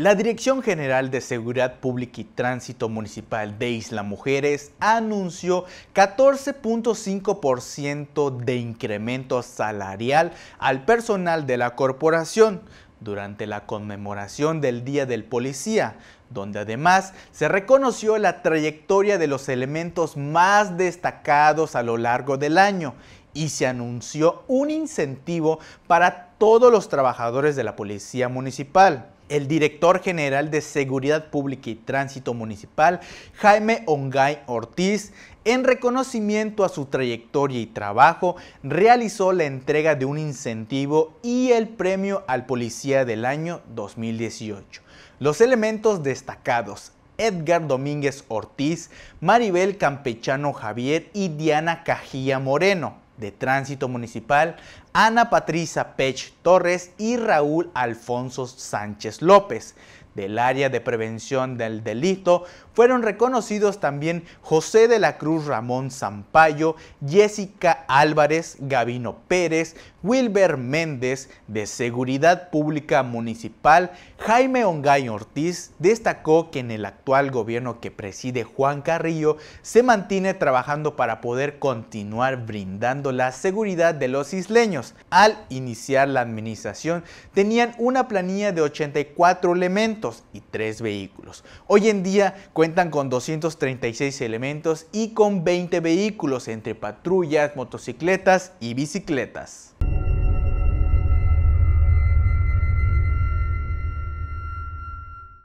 La Dirección General de Seguridad Pública y Tránsito Municipal de Isla Mujeres anunció 14.5% de incremento salarial al personal de la corporación durante la conmemoración del Día del Policía, donde además se reconoció la trayectoria de los elementos más destacados a lo largo del año y se anunció un incentivo para todos los trabajadores de la Policía Municipal el director general de Seguridad Pública y Tránsito Municipal, Jaime Ongay Ortiz, en reconocimiento a su trayectoria y trabajo, realizó la entrega de un incentivo y el premio al Policía del Año 2018. Los elementos destacados Edgar Domínguez Ortiz, Maribel Campechano Javier y Diana Cajía Moreno de Tránsito Municipal, Ana Patricia Pech Torres y Raúl Alfonso Sánchez López. Del área de prevención del delito fueron reconocidos también José de la Cruz Ramón Zampayo, Jessica Álvarez, Gavino Pérez, Wilber Méndez de Seguridad Pública Municipal, Jaime Ongay Ortiz destacó que en el actual gobierno que preside Juan Carrillo se mantiene trabajando para poder continuar brindando la seguridad de los isleños. Al iniciar la administración tenían una planilla de 84 elementos y 3 vehículos. Hoy en día cuentan con 236 elementos y con 20 vehículos entre patrullas, motocicletas y bicicletas.